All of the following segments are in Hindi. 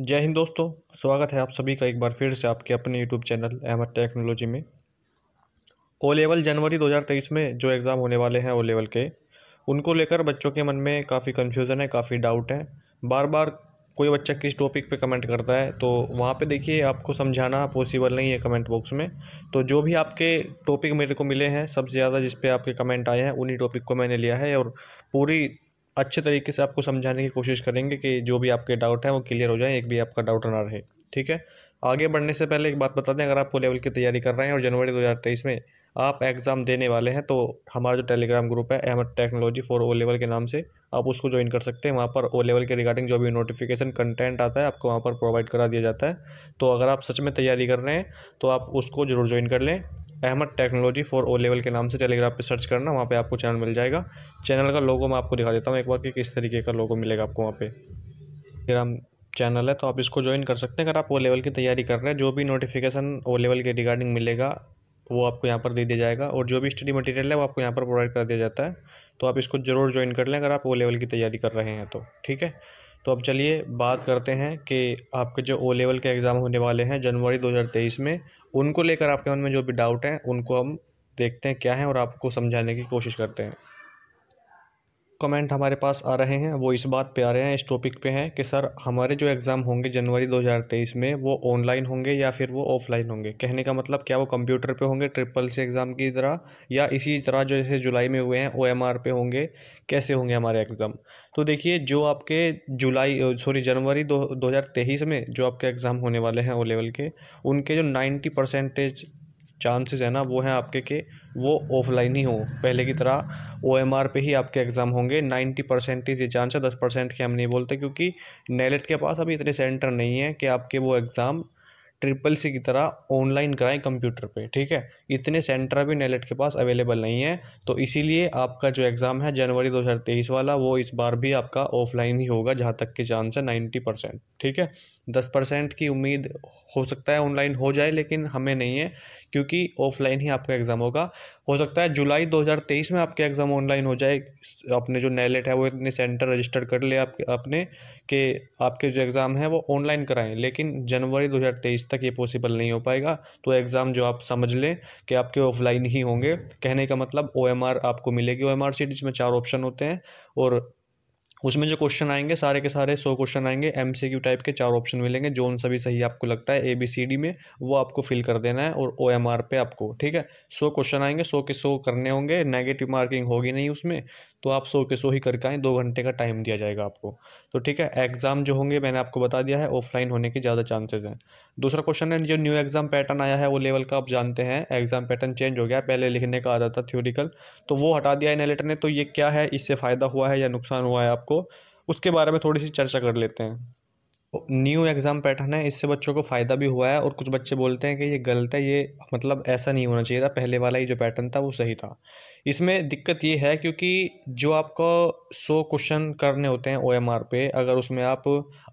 जय हिंद दोस्तों स्वागत है आप सभी का एक बार फिर से आपके अपने यूट्यूब चैनल अहमद टेक्नोलॉजी में ओ लेवल जनवरी 2023 में जो एग्ज़ाम होने वाले हैं ओ लेवल के उनको लेकर बच्चों के मन में काफ़ी कन्फ्यूज़न है काफ़ी डाउट है बार बार कोई बच्चा किस टॉपिक पे कमेंट करता है तो वहाँ पे देखिए आपको समझाना पॉसिबल नहीं है कमेंट बॉक्स में तो जो भी आपके टॉपिक मेरे को मिले हैं सबसे ज़्यादा जिस पे आपके कमेंट आए हैं उन्हीं टॉपिक को मैंने लिया है और पूरी अच्छे तरीके से आपको समझाने की कोशिश करेंगे कि जो भी आपके डाउट हैं वो क्लियर हो जाए एक भी आपका डाउट ना रहे ठीक है आगे बढ़ने से पहले एक बात बता दें अगर आप ओ लेवल की तैयारी कर रहे हैं और जनवरी दो में आप एग्ज़ाम देने वाले हैं तो हमारा जो टेलीग्राम ग्रुप है Ahmed technology for O level के नाम से आप उसको ज्वाइन कर सकते हैं वहाँ पर ओ लेवल के रिगार्डिंग जो भी नोटिफिकेशन कंटेंट आता है आपको वहाँ पर प्रोवाइड करा दिया जाता है तो अगर आप सच में तैयारी कर रहे हैं तो आप उसको ज़रूर ज्वाइन कर लें Ahmed technology for O level के नाम से टेलीग्राम पे सर्च करना वहाँ पे आपको चैनल मिल जाएगा चैनल का लोगो मैं आपको दिखा देता हूँ एक बार कि किस तरीके का लोगो मिलेगा आपको वहाँ पे टेलीग्राम चैनल है तो आप इसको ज्वाइन कर सकते हैं अगर आप ओ लेवल की तैयारी कर रहे हैं जो भी नोटिफिकेशन ओ लेवल के रिगार्डिंग मिलेगा वो आपको यहाँ पर दे दिया जाएगा और जो भी स्टडी मटेरियल है वो आपको यहाँ पर प्रोवाइड कर दिया जाता है तो आप इसको ज़रूर ज्वाइन कर लें अगर आप ओ लेवल की तैयारी कर रहे हैं तो ठीक है तो अब चलिए बात करते हैं कि आपके जो ओ लेवल के एग्ज़ाम होने वाले हैं जनवरी 2023 में उनको लेकर आपके मन में जो भी डाउट हैं उनको हम देखते हैं क्या है और आपको समझाने की कोशिश करते हैं कमेंट हमारे पास आ रहे हैं वो इस बात पे आ रहे हैं इस टॉपिक पे हैं कि सर हमारे जो एग्ज़ाम होंगे जनवरी 2023 में वो ऑनलाइन होंगे या फिर वो ऑफलाइन होंगे कहने का मतलब क्या वो कंप्यूटर पे होंगे ट्रिपल से एग्ज़ाम की तरह या इसी तरह जो जैसे जुलाई में हुए हैं ओ एम आर पे होंगे कैसे होंगे हमारे एग्ज़ाम तो देखिए जो आपके जुलाई सॉरी जनवरी दो, दो में जो आपके एग्ज़ाम होने वाले हैं ओ लेवल के उनके जो नाइन्टी परसेंटेज चांसेस है ना वो हैं आपके कि वो ऑफलाइन ही हो पहले की तरह ओ एम आर पे ही आपके एग्ज़ाम होंगे नाइन्टी परसेंटेज ये चांस है दस परसेंट के हम नहीं बोलते क्योंकि नैलेट e के पास अभी इतने सेंटर नहीं है कि आपके वो एग्ज़ाम ट्रिपल सी की तरह ऑनलाइन कराएं कंप्यूटर पे ठीक है इतने सेंटर भी नेलेट e के पास अवेलेबल नहीं है तो इसीलिए आपका जो एग्ज़ाम है जनवरी 2023 वाला वो इस बार भी आपका ऑफलाइन ही होगा जहाँ तक के चांस है नाइन्टी परसेंट ठीक है दस परसेंट की उम्मीद हो सकता है ऑनलाइन हो जाए लेकिन हमें नहीं है क्योंकि ऑफलाइन ही आपका एग्ज़ाम होगा हो सकता है जुलाई 2023 में आपके एग्ज़ाम ऑनलाइन हो जाए अपने जो नैलेट e है वो इतने सेंटर रजिस्टर कर ले आपके अपने के आपके जो एग्ज़ाम है वो ऑनलाइन कराएं लेकिन जनवरी 2023 तक ये पॉसिबल नहीं हो पाएगा तो एग्ज़ाम जो आप समझ लें कि आपके ऑफलाइन ही होंगे कहने का मतलब ओ आपको मिलेगी ओ एम सीट चार ऑप्शन होते हैं और उसमें जो क्वेश्चन आएंगे सारे के सारे सौ क्वेश्चन आएंगे एम टाइप के चार ऑप्शन मिलेंगे जो उन सभी सही आपको लगता है ए बी सी डी में वो आपको फिल कर देना है और ओ एम आर पे आपको ठीक है सौ क्वेश्चन आएंगे सौ के सौ करने होंगे नेगेटिव मार्किंग होगी नहीं उसमें तो आप सो के सो ही करके आएँ दो घंटे का टाइम दिया जाएगा आपको तो ठीक है एग्ज़ाम जो होंगे मैंने आपको बता दिया है ऑफलाइन होने के ज़्यादा चांसेस हैं दूसरा क्वेश्चन है जो न्यू एग्ज़ाम पैटर्न आया है वो लेवल का आप जानते हैं एग्ज़ाम पैटर्न चेंज हो गया पहले लिखने का आता था थ्योरिकल तो वो हटा दिया इन ने तो ये क्या है इससे फ़ायदा हुआ है या नुकसान हुआ है आपको उसके बारे में थोड़ी सी चर्चा कर लेते हैं न्यू एग्ज़ाम पैटर्न है इससे बच्चों को फ़ायदा भी हुआ है और कुछ बच्चे बोलते हैं कि ये गलत है ये मतलब ऐसा नहीं होना चाहिए था पहले वाला ही जो पैटर्न था वो सही था इसमें दिक्कत ये है क्योंकि जो आपको सौ क्वेश्चन करने होते हैं ओ एम आर पे अगर उसमें आप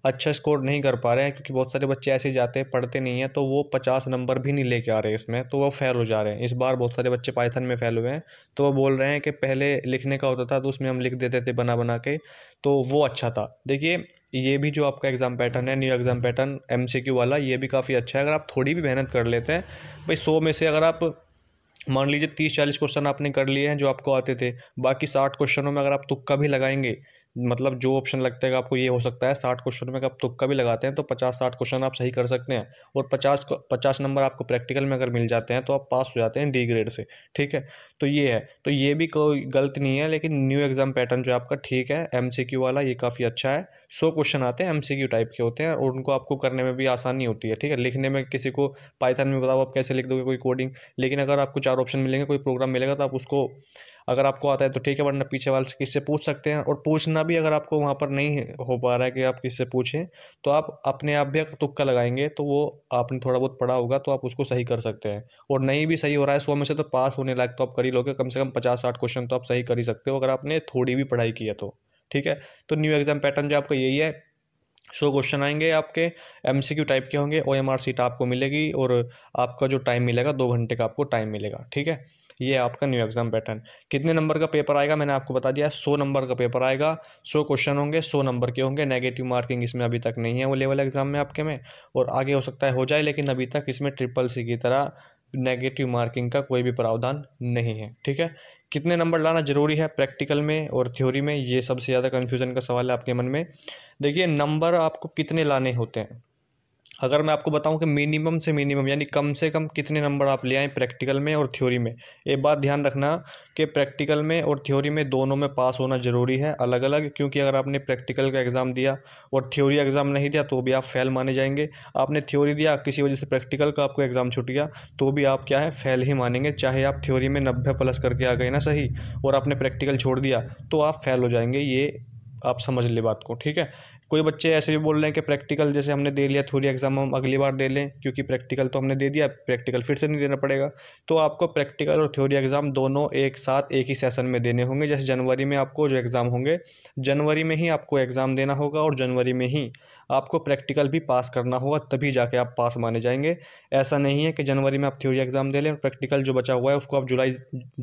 अच्छा स्कोर नहीं कर पा रहे हैं क्योंकि बहुत सारे बच्चे ऐसे जाते हैं पढ़ते नहीं हैं तो वो पचास नंबर भी नहीं लेके आ रहे इसमें तो वो फेल हो जा रहे हैं इस बार बहुत सारे बच्चे पाइथन में फेल हुए हैं तो वो बोल रहे हैं कि पहले लिखने का होता था तो उसमें हम लिख देते थे बना बना के तो वो अच्छा था देखिए ये भी जो आपका एग्ज़ाम पैटर्न है न्यू एग्ज़ाम पैटर्न एम वाला ये भी काफ़ी अच्छा है अगर आप थोड़ी भी मेहनत कर लेते हैं भाई सौ में से अगर आप मान लीजिए तीस चालीस क्वेश्चन आपने कर लिए हैं जो आपको आते थे बाकी साठ क्वेश्चनों में अगर आप तुक्का भी लगाएंगे मतलब जो ऑप्शन लगता है आपको ये हो सकता है साठ क्वेश्चन में आप तुक्का भी लगाते हैं तो पचास साठ क्वेश्चन आप सही कर सकते हैं और पचास पचास नंबर आपको प्रैक्टिकल में अगर मिल जाते हैं तो आप पास हो जाते हैं डी ग्रेड से ठीक है तो ये है तो ये भी कोई गलत नहीं है लेकिन न्यू एग्ज़ाम पैटर्न जो आपका ठीक है एम वाला ये काफ़ी अच्छा है सौ क्वेश्चन आते हैं एम टाइप के होते हैं और उनको आपको करने में भी आसानी होती है ठीक है लिखने में किसी को पाइथन में बताओ आप कैसे लिख दोगे कोई कोडिंग लेकिन अगर आपको चार ऑप्शन मिलेंगे कोई प्रोग्राम मिलेगा तो आप उसको अगर आपको आता है तो ठीक है वरना पीछे वाले से किससे पूछ सकते हैं और पूछना भी अगर आपको वहाँ पर नहीं हो पा रहा है कि आप किससे पूछें तो आप अपने आप भी अगर तुक्का लगाएंगे तो वो आपने थोड़ा बहुत पढ़ा होगा तो आप उसको सही कर सकते हैं और नहीं भी सही हो रहा है सौ में से तो पास होने लायक तो आप कर ही लोगे कम से कम पचास साठ क्वेश्चन तो आप सही कर ही सकते हो अगर आपने थोड़ी भी पढ़ाई की है तो ठीक है तो न्यू एग्ज़ाम पैटर्न जो आपका यही है सौ so, क्वेश्चन आएंगे आपके एमसीक्यू टाइप के होंगे ओ एम आर सीट आपको मिलेगी और आपका जो टाइम मिलेगा दो घंटे का आपको टाइम मिलेगा ठीक है ये आपका न्यू एग्जाम पैटर्न कितने नंबर का पेपर आएगा मैंने आपको बता दिया सौ नंबर का पेपर आएगा सौ क्वेश्चन होंगे सौ नंबर के होंगे नेगेटिव मार्किंग इसमें अभी तक नहीं है वो लेवल एग्जाम में आपके में और आगे हो सकता है हो जाए लेकिन अभी तक इसमें ट्रिपल सी की तरह नेगेटिव मार्किंग का कोई भी प्रावधान नहीं है ठीक है कितने नंबर लाना जरूरी है प्रैक्टिकल में और थ्योरी में ये सबसे ज़्यादा कन्फ्यूज़न का सवाल है आपके मन में देखिए नंबर आपको कितने लाने होते हैं अगर मैं आपको बताऊं कि मिनिमम से मिनिमम यानी कम से कम कितने नंबर आप ले आएँ प्रैक्टिकल में और थ्योरी में एक बात ध्यान रखना कि प्रैक्टिकल में और थ्योरी में दोनों में पास होना ज़रूरी है अलग अलग क्योंकि अगर आपने प्रैक्टिकल का एग्ज़ाम दिया और थ्योरी एग्ज़ाम नहीं दिया तो भी आप फेल माने जाएंगे आपने थ्योरी दिया किसी वजह से प्रैक्टिकल का आपको एग्ज़ाम छूट गया तो भी आप क्या है फेल ही मानेंगे चाहे आप थ्योरी में नब्बे प्लस करके आ गए ना सही और आपने प्रैक्टिकल छोड़ दिया तो आप फेल हो जाएंगे ये आप समझ ले बात को ठीक है कोई बच्चे ऐसे भी बोल रहे हैं कि प्रैक्टिकल जैसे हमने दे लिया थ्योरी एग्जाम हम अगली बार दे लें क्योंकि प्रैक्टिकल तो हमने दे दिया प्रैक्टिकल फिर से नहीं देना पड़ेगा तो आपको प्रैक्टिकल और थ्योरी एग्ज़ाम दोनों एक साथ एक ही सेशन में देने होंगे जैसे जनवरी में आपको जो एग्ज़ाम होंगे जनवरी में ही आपको एग्ज़ाम देना होगा और जनवरी में ही आपको प्रैक्टिकल भी पास करना होगा तभी जाके आप पास माने जाएंगे ऐसा नहीं है कि जनवरी में आप थ्योरी एग्ज़ाम दे लें प्रैक्टिकल जो बचा हुआ है उसको आप जुलाई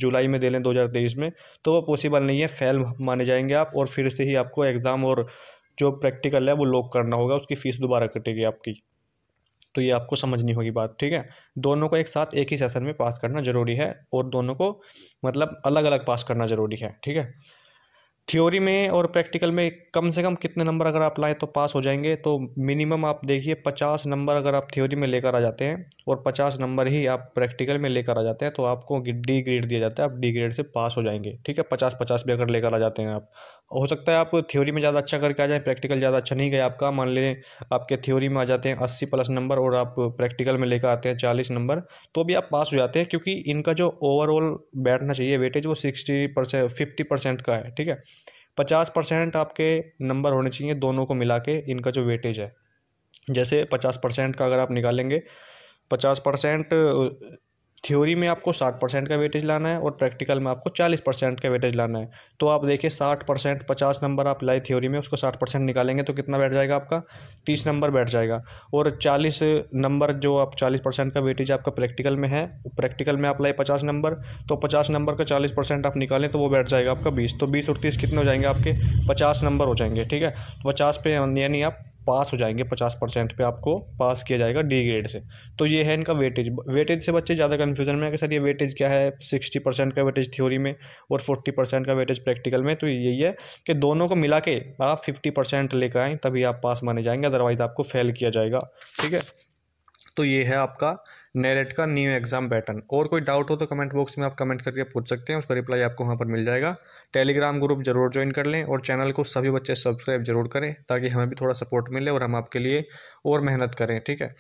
जुलाई में दे लें दो में तो वो पॉसिबल नहीं है फेल माने जाएंगे आप और फिर से ही आपको एग्ज़ाम और जो प्रैक्टिकल है वो लॉक करना होगा उसकी फ़ीस दोबारा कटेगी आपकी तो ये आपको समझनी होगी बात ठीक है दोनों को एक साथ एक ही सेशन में पास करना ज़रूरी है और दोनों को मतलब अलग अलग पास करना ज़रूरी है ठीक है थ्योरी में और प्रैक्टिकल में कम से कम कितने नंबर अगर आप लाएँ तो पास हो जाएंगे तो मिनिमम आप देखिए पचास नंबर अगर आप थ्योरी में लेकर आ जाते हैं और पचास नंबर ही आप प्रैक्टिकल में लेकर आ जाते हैं तो आपको डी ग्रेड दिया जाता है आप डी ग्रेड से पास हो जाएंगे ठीक है पचास पचास भी अगर लेकर आ जाते हैं आप हो सकता है आप थ्योरी में ज़्यादा अच्छा करके आ जाएँ प्रैक्टिकल ज़्यादा अच्छा नहीं गया आपका मान लें आपके थ्योरी में आ जाते हैं अस्सी प्लस नंबर और आप प्रैक्टिकल में लेकर आते हैं चालीस नंबर तो भी आप पास हो जाते हैं क्योंकि इनका जो ओवरऑल बैठना चाहिए वेटेज वो सिक्सटी परसेंट फिफ्टी परसेंट का है ठीक है पचास परसेंट आपके नंबर होने चाहिए दोनों को मिला के इनका जो वेटेज है जैसे पचास परसेंट का अगर आप निकालेंगे पचास परसेंट थ्योरी में आपको साठ परसेंट का वेटेज लाना है और प्रैक्टिकल में आपको चालीस परसेंट का वेटेज लाना है तो आप देखिए साठ परसेंट पचास नंबर आप लाए थ्योरी में उसको साठ परसेंट निकालेंगे तो कितना बैठ जाएगा आपका तीस नंबर बैठ जाएगा और चालीस नंबर जो आप चालीस परसेंट का वेटेज आपका प्रैक्टिकल में है प्रैक्टिकल में आप लाए पचास नंबर तो पचास नंबर का चालीस परसेंट आप निकालें तो वो बैठ जाएगा आपका बीस तो बीस और तीस कितने हो जाएंगे आपके पचास नंबर हो जाएंगे ठीक है तो पचास पे यानी आप पास हो जाएंगे पचास परसेंट पर आपको पास किया जाएगा डी ग्रेड से तो ये है इनका वेटेज वेटेज से बच्चे ज़्यादा कन्फ्यूजन में है कि सर ये वेटेज क्या है सिक्सटी परसेंट का वेटेज थ्योरी में और फोर्टी परसेंट का वेटेज प्रैक्टिकल में तो यही है कि दोनों को मिला के आप फिफ्टी परसेंट लेकर आएँ तभी आप पास माने जाएंगे अदरवाइज़ आपको फेल किया जाएगा ठीक है तो ये है आपका नेरेट का न्यू एग्जाम पैटर्न और कोई डाउट हो तो कमेंट बॉक्स में आप कमेंट करके पूछ सकते हैं उसका रिप्लाई आपको वहाँ पर मिल जाएगा टेलीग्राम ग्रुप जरूर ज्वाइन कर लें और चैनल को सभी बच्चे सब्सक्राइब जरूर करें ताकि हमें भी थोड़ा सपोर्ट मिले और हम आपके लिए और मेहनत करें ठीक है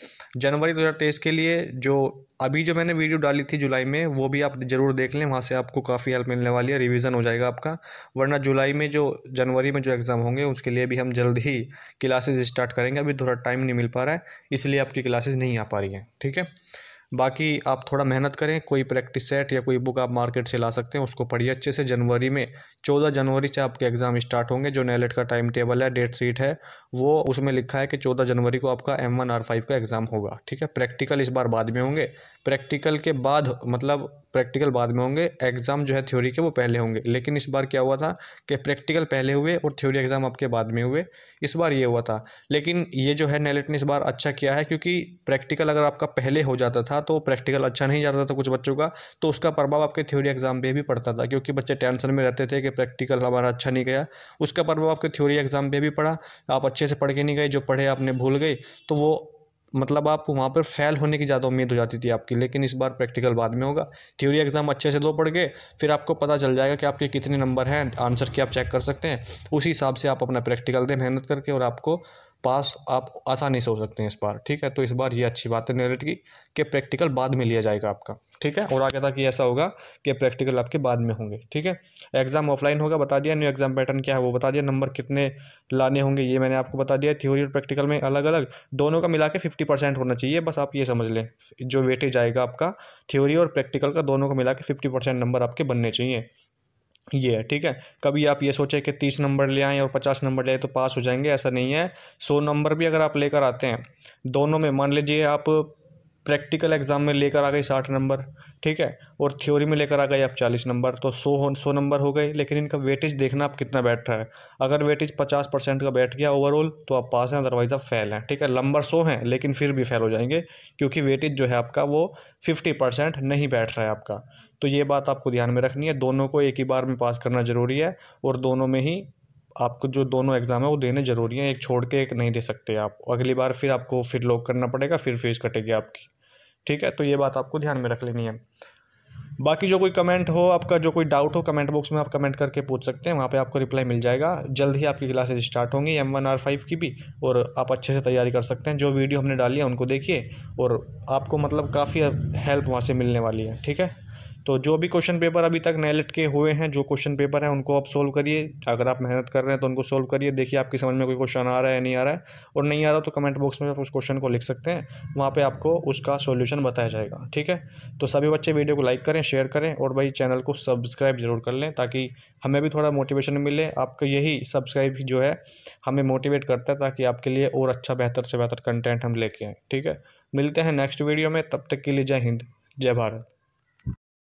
जनवरी दो के लिए जो अभी जो मैंने वीडियो डाली थी जुलाई में वो भी आप ज़रूर देख लें वहाँ से आपको काफ़ी हेल्प मिलने वाली है रिविज़न हो जाएगा आपका वरना जुलाई में जो जनवरी में जो एग्ज़ाम होंगे उसके लिए भी हम जल्द ही क्लासेज स्टार्ट करेंगे अभी थोड़ा टाइम नहीं मिल पा रहा है इसलिए आपकी क्लासेज नहीं आ पा रही हैं ठीक है बाकी आप थोड़ा मेहनत करें कोई प्रैक्टिस सेट या कोई बुक आप मार्केट से ला सकते हैं उसको पढ़िए अच्छे से जनवरी में चौदह जनवरी से आपके एग्ज़ाम स्टार्ट होंगे जो नैलेट का टाइम टेबल है डेट सीट है वो उसमें लिखा है कि चौदह जनवरी को आपका एम वन आर फाइव का एग्ज़ाम होगा ठीक है प्रैक्टिकल इस बार बाद में होंगे प्रैक्टिकल के बाद मतलब प्रैक्टिकल बाद में होंगे एग्ज़ाम जो है थ्योरी के वो पहले होंगे लेकिन इस बार क्या हुआ था कि प्रैक्टिकल पहले हुए और थ्योरी एग्ज़ाम आपके बाद में हुए इस बार ये हुआ था लेकिन ये जो है नेलेट ने इस बार अच्छा किया है क्योंकि प्रैक्टिकल अगर आपका पहले हो जाता था था तो प्रैक्टिकल अच्छा नहीं जाता था कुछ बच्चों का तो उसका प्रभाव आपके थ्योरी एग्जाम पे भी पड़ता था क्योंकि बच्चे टेंशन में रहते थे कि प्रैक्टिकल हमारा अच्छा नहीं गया उसका प्रभाव आपके थ्योरी एग्जाम पे भी पड़ा आप अच्छे से पढ़ के नहीं गए जो पढ़े आपने भूल गए तो वो मतलब आप वहाँ पर फेल होने की ज़्यादा उम्मीद हो जाती थी आपकी लेकिन इस बार प्रैक्टिकल बाद में होगा थ्योरी एग्ज़ाम अच्छे से दो पढ़ के फिर आपको पता चल जाएगा कि आपके कितने नंबर हैं आंसर की आप चेक कर सकते हैं उसी हिसाब से आप अपना प्रैक्टिकल दें मेहनत करके और आपको पास आप आसानी से हो सकते हैं इस बार ठीक है तो इस बार ये अच्छी बात है नेट की कि प्रैक्टिकल बाद में लिया जाएगा आपका ठीक है और आगे तक कि ऐसा होगा कि प्रैक्टिकल आपके बाद में होंगे ठीक है एग्ज़ाम ऑफलाइन होगा बता दिया न्यू एग्ज़ाम पैटर्न क्या है वो बता दिया नंबर कितने लाने होंगे ये मैंने आपको बता दिया थ्योरी और प्रैक्टिकल में अलग अलग दोनों का मिला के फिफ्टी परसेंट होना चाहिए बस आप ये समझ लें जो वेटेज आएगा आपका थ्योरी और प्रैक्टिकल का दोनों का मिला के फिफ्टी परसेंट नंबर आपके बनने चाहिए ये है ठीक है कभी आप ये सोचें कि तीस नंबर ले आएँ और पचास नंबर ले आए तो पास हो जाएंगे ऐसा नहीं है सौ नंबर भी अगर आप लेकर आते हैं दोनों में मान लीजिए आप प्रैक्टिकल एग्ज़ाम में लेकर आ गए साठ नंबर ठीक है और थ्योरी में लेकर आ गए आप चालीस नंबर तो सौ हो सौ नंबर हो गए लेकिन इनका वेटेज देखना आप कितना बैठ रहा है अगर वेटेज पचास परसेंट का बैठ गया ओवरऑल तो आप पास हैं अदरवाइज आप फेल हैं ठीक है नंबर सौ हैं लेकिन फिर भी फेल हो जाएंगे क्योंकि वेटेज जो है आपका वो फिफ्टी परसेंट नहीं बैठ रहा है आपका तो ये बात आपको ध्यान में रखनी है दोनों को एक ही बार में पास करना ज़रूरी है और दोनों में ही आपको जो दोनों एग्ज़ाम है वो देने ज़रूरी हैं एक छोड़ के एक नहीं दे सकते आप अगली बार फिर आपको फिर लॉक करना पड़ेगा फिर फीस कटेगी आपकी ठीक है तो ये बात आपको ध्यान में रख लेनी है बाकी जो कोई कमेंट हो आपका जो कोई डाउट हो कमेंट बॉक्स में आप कमेंट करके पूछ सकते हैं वहाँ पे आपको रिप्लाई मिल जाएगा जल्द ही आपकी क्लासेज स्टार्ट होंगी एम वन आर फाइव की भी और आप अच्छे से तैयारी कर सकते हैं जो वीडियो हमने डाली है उनको देखिए और आपको मतलब काफ़ी हेल्प वहाँ से मिलने वाली है ठीक है तो जो भी क्वेश्चन पेपर अभी तक नेलेट के हुए हैं जो क्वेश्चन पेपर हैं उनको आप सोल्व करिए अगर आप मेहनत कर रहे हैं तो उनको सोल्व करिए देखिए आपकी समझ में कोई क्वेश्चन आ रहा है या नहीं आ रहा है और नहीं आ रहा तो कमेंट बॉक्स में आप उस क्वेश्चन को लिख सकते हैं वहाँ पर आपको उसका सोल्यूशन बताया जाएगा ठीक है तो सभी बच्चे वीडियो को लाइक करें शेयर करें और भाई चैनल को सब्सक्राइब ज़रूर कर लें ताकि हमें भी थोड़ा मोटिवेशन मिले आपका यही सब्सक्राइब जो है हमें मोटिवेट करता है ताकि आपके लिए और अच्छा बेहतर से बेहतर कंटेंट हम लेके आए ठीक है मिलते हैं नेक्स्ट वीडियो में तब तक के लिए जय हिंद जय भारत